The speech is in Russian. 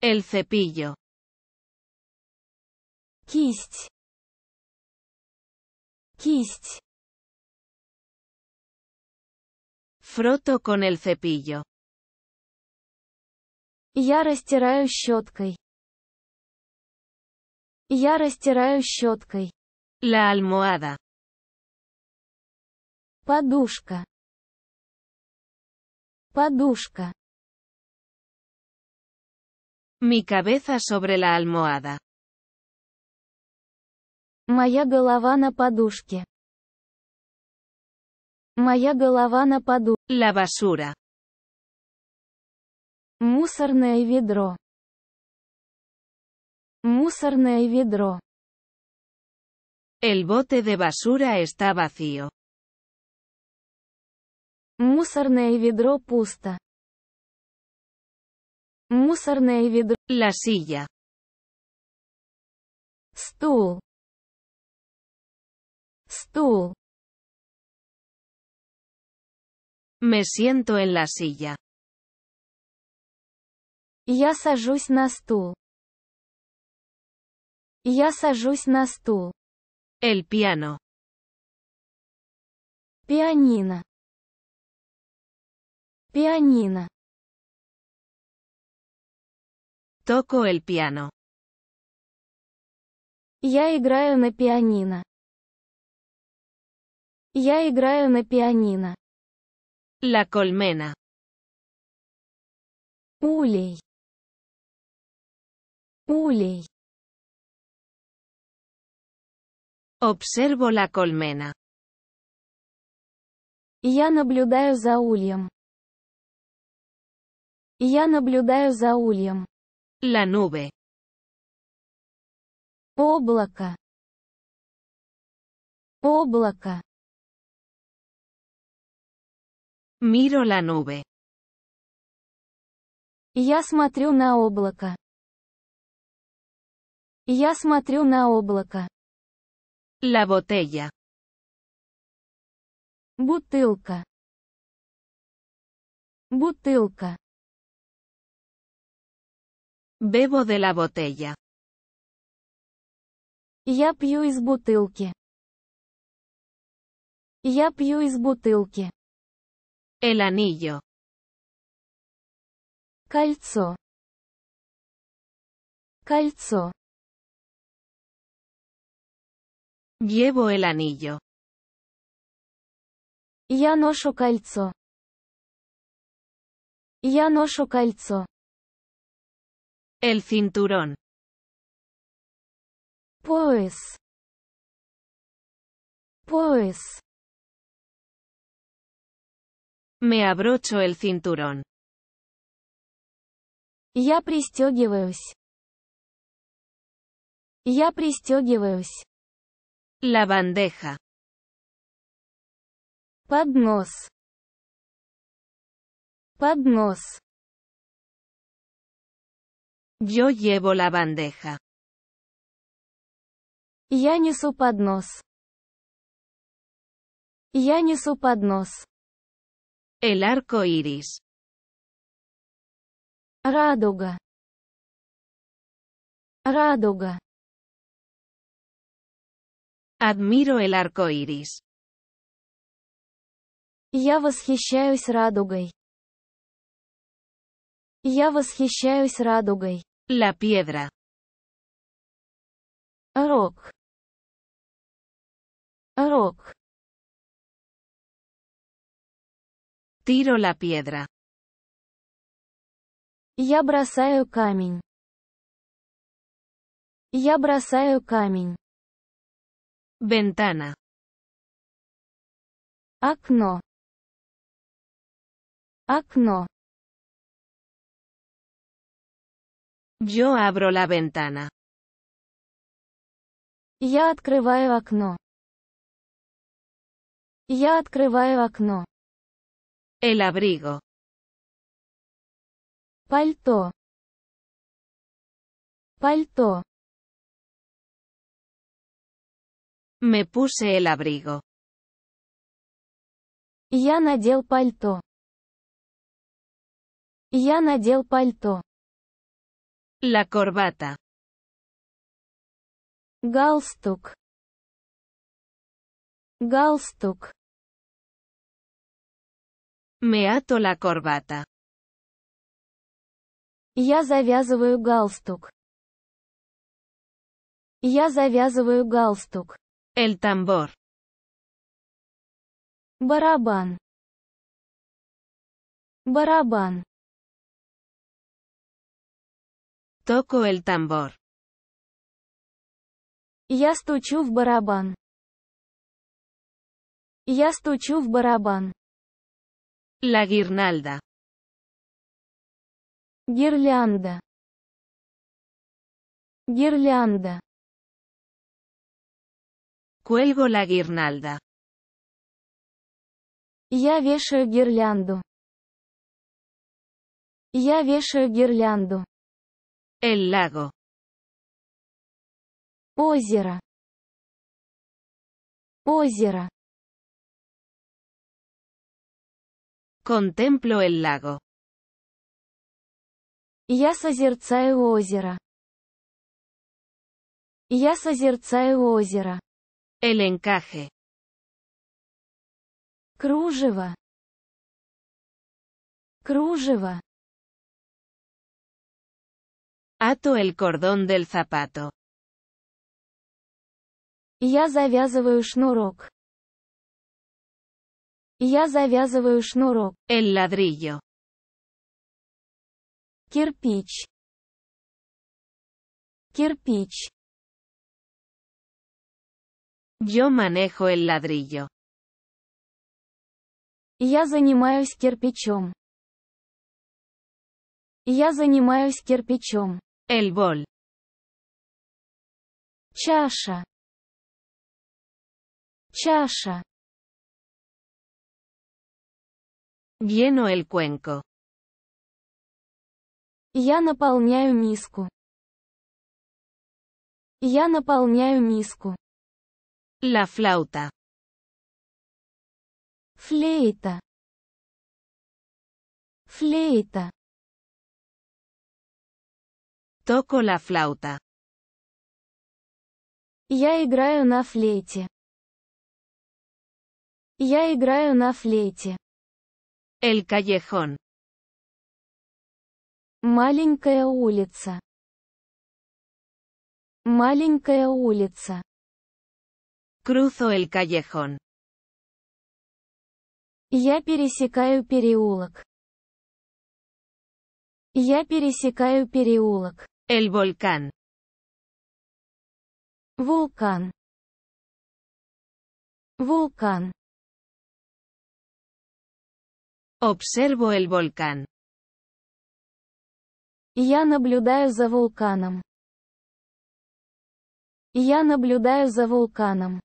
El cepillo. Кисть. Кисть. Фрото con el cepillo. Я растираю щеткой. Я растираю щеткой. La almohada. Подушка. Подушка. Mi cabeza sobre la almohada. Моя голова на подушке. Моя голова на La basura. Мусорное ведро. Мусорное ведро. El bote de basura está vacío. Мусорное ведро пусто. Мусорное ведро. La silla. Стул. Стул. Me siento en la silla. Я сажусь на стул. Я сажусь на стул. El piano. Пианино. Пианино. Toco el piano. Я играю на пианино. Я играю на пианино. La colmena. Улей. Улей. Observo la colmena. Я наблюдаю за ульем. Я наблюдаю за ульем. La nube. Облако. Облако. Miro la nube. Я смотрю на облако. Я смотрю на облако. La botella. Бутылка. Бутылка. Bebo de la botella. Я пью из бутылки. Я пью El anillo. Calzo. Calzo. Llevo el anillo. Я ношу кольцо. Я ношу кольцо. El cinturón. Pues. Pues. Me abrocho el cinturón. Я пристегиваюсь. Я пристегиваюсь. La bandeja. Поднос. Поднос. Yo llevo la bandeja. Я несу поднос. Я несу поднос. El arco iris. Радуга. Радуга. Admiro el arco iris. Я восхищаюсь радугой. Я восхищаюсь радугой. La piedra. Rock. Rock. Tiro la piedra. Я бросаю камень. Я бросаю камень. Ventana. Acno. Acno Yo abro la ventana. Я открываю окно. Я открываю окно. El abrigo. Пальто. Пальто. Me puse el abrigo. Я надел пальто. Я надел пальто. La corbata. Галстук. Галстук. Me ato la corbata. Я завязываю галстук. Я завязываю галстук. El tambor. Барабан. Барабан. Toco el tambor. Я стучу в барабан. Я стучу в барабан. La guirnalda. Гирлянда. Гирлянда. Cuelgo la guirnalda. Я вешаю гирлянду. Я вешаю гирлянду. El lago. Озеро. Озеро. Contemplo el lago. Я созерцаю озеро. Я созерцаю озеро. El encaje. Кружево. Кружево. Ato el cordón del zapato. Я завязываю шнурок. Я завязываю шнурок. El ladrillo. Кирпич. Кирпич. Yo manejo el ladrillo. Я занимаюсь кирпичом. Я занимаюсь кирпичом. El bol. Chasha. Chasha. Vieno el cuenco. Ya napolñayu misku. Ya misku. La flauta. Fleita. Fleita. Toco la flauta. Я играю на флейте. Я играю на флейте. El callejón. Маленькая улица. Маленькая улица. Cruzo el callejón. Я пересекаю переулок. Я пересекаю переулок. El volcán. Вулкан. Вулкан. Observo el volcán. Я наблюдаю за вулканом. Я наблюдаю за вулканом.